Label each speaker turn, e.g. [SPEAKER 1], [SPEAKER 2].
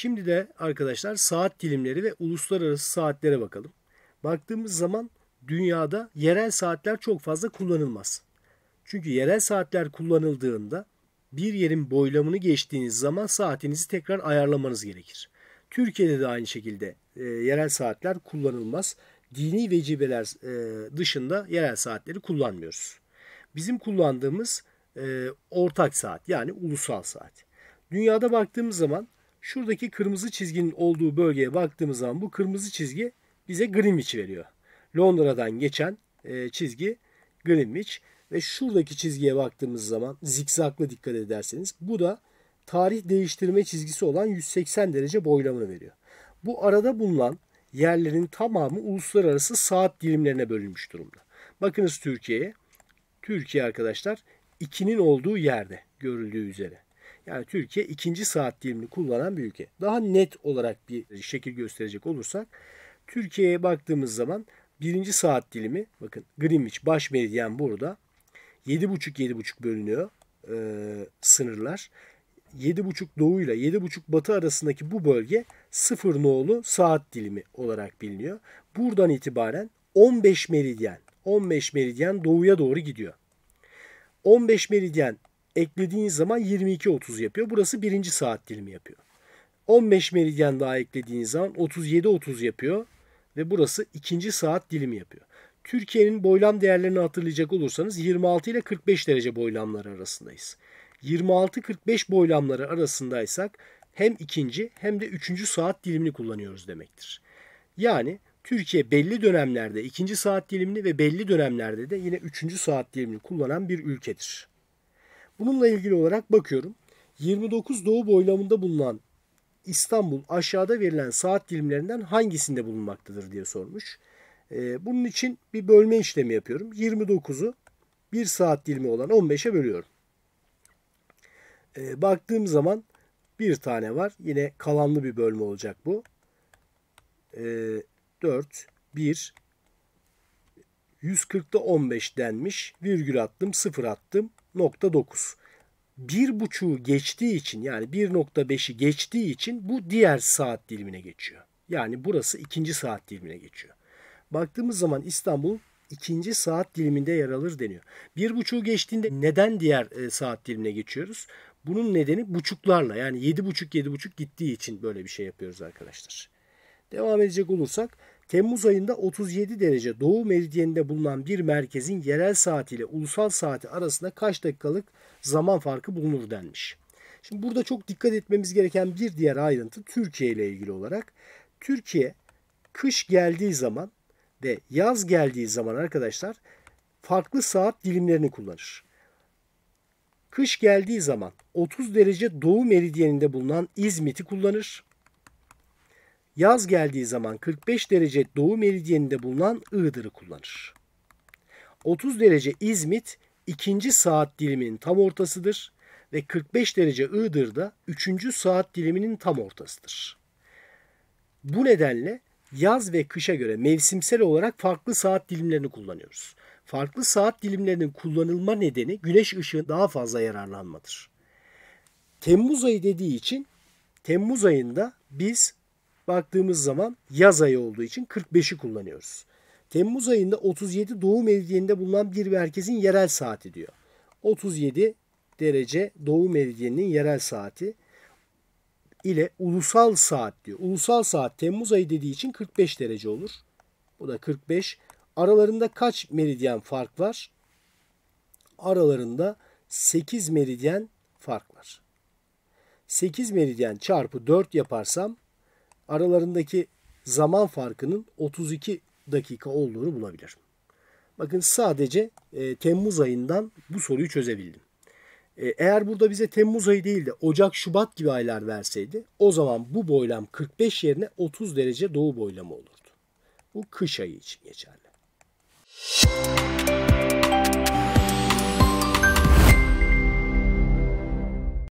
[SPEAKER 1] Şimdi de arkadaşlar saat dilimleri ve uluslararası saatlere bakalım. Baktığımız zaman dünyada yerel saatler çok fazla kullanılmaz. Çünkü yerel saatler kullanıldığında bir yerin boylamını geçtiğiniz zaman saatinizi tekrar ayarlamanız gerekir. Türkiye'de de aynı şekilde e, yerel saatler kullanılmaz. Dini vecibeler e, dışında yerel saatleri kullanmıyoruz. Bizim kullandığımız e, ortak saat yani ulusal saat. Dünyada baktığımız zaman Şuradaki kırmızı çizginin olduğu bölgeye baktığımız zaman bu kırmızı çizgi bize Greenwich veriyor. Londra'dan geçen e, çizgi Greenwich ve şuradaki çizgiye baktığımız zaman zikzaklı dikkat ederseniz bu da tarih değiştirme çizgisi olan 180 derece boylamını veriyor. Bu arada bulunan yerlerin tamamı uluslararası saat dilimlerine bölünmüş durumda. Bakınız Türkiye'ye. Türkiye arkadaşlar 2'nin olduğu yerde görüldüğü üzere. Yani Türkiye ikinci saat dilimini kullanan bir ülke. Daha net olarak bir şekil gösterecek olursak Türkiye'ye baktığımız zaman birinci saat dilimi bakın Greenwich baş meridyen burada 7.5-7.5 bölünüyor e, sınırlar. 7.5 doğuyla ile 7.5 batı arasındaki bu bölge sıfır nolu saat dilimi olarak biliniyor. Buradan itibaren 15 meridyen 15 meridyen doğuya doğru gidiyor. 15 meridyen eklediğiniz zaman 22.30 yapıyor. Burası birinci saat dilimi yapıyor. 15 meridyen daha eklediğiniz zaman 37.30 yapıyor. Ve burası ikinci saat dilimi yapıyor. Türkiye'nin boylam değerlerini hatırlayacak olursanız 26 ile 45 derece boylamları arasındayız. 26-45 boylamları arasındaysak hem ikinci hem de üçüncü saat dilimini kullanıyoruz demektir. Yani Türkiye belli dönemlerde ikinci saat dilimini ve belli dönemlerde de yine üçüncü saat dilimini kullanan bir ülkedir. Bununla ilgili olarak bakıyorum. 29 doğu boylamında bulunan İstanbul aşağıda verilen saat dilimlerinden hangisinde bulunmaktadır diye sormuş. Ee, bunun için bir bölme işlemi yapıyorum. 29'u 1 saat dilimi olan 15'e bölüyorum. Ee, baktığım zaman bir tane var. Yine kalanlı bir bölme olacak bu. 4, ee, 1, 140'da 15 denmiş. Virgül attım, sıfır attım. Nokta 9. 1.5'u geçtiği için yani 1.5'i geçtiği için bu diğer saat dilimine geçiyor. Yani burası ikinci saat dilimine geçiyor. Baktığımız zaman İstanbul ikinci saat diliminde yer alır deniyor. 1.5'u geçtiğinde neden diğer e, saat dilimine geçiyoruz? Bunun nedeni buçuklarla yani 7.5 7.5 gittiği için böyle bir şey yapıyoruz arkadaşlar. Devam edecek olursak Temmuz ayında 37 derece doğu meridyeninde bulunan bir merkezin yerel saati ile ulusal saati arasında kaç dakikalık zaman farkı bulunur denmiş. Şimdi burada çok dikkat etmemiz gereken bir diğer ayrıntı Türkiye ile ilgili olarak. Türkiye kış geldiği zaman ve yaz geldiği zaman arkadaşlar farklı saat dilimlerini kullanır. Kış geldiği zaman 30 derece doğu meridyeninde bulunan İzmit'i kullanır yaz geldiği zaman 45 derece doğu meridyeninde bulunan Iğdır'ı kullanır. 30 derece İzmit ikinci saat diliminin tam ortasıdır ve 45 derece Iğdır'da üçüncü saat diliminin tam ortasıdır. Bu nedenle yaz ve kışa göre mevsimsel olarak farklı saat dilimlerini kullanıyoruz. Farklı saat dilimlerinin kullanılma nedeni güneş ışığı daha fazla yararlanmadır. Temmuz ayı dediği için Temmuz ayında biz baktığımız zaman yaz ayı olduğu için 45'i kullanıyoruz. Temmuz ayında 37 doğu meridyeninde bulunan bir merkezin yerel saati diyor. 37 derece doğu meridyeninin yerel saati ile ulusal saat diyor. Ulusal saat Temmuz ayı dediği için 45 derece olur. Bu da 45. Aralarında kaç meridyen fark var? Aralarında 8 meridyen fark var. 8 meridyen çarpı 4 yaparsam aralarındaki zaman farkının 32 dakika olduğunu bulabilir. Bakın sadece e, Temmuz ayından bu soruyu çözebildim. E, eğer burada bize Temmuz ayı değil de Ocak, Şubat gibi aylar verseydi o zaman bu boylam 45 yerine 30 derece doğu boylamı olurdu. Bu kış ayı için geçerli. Müzik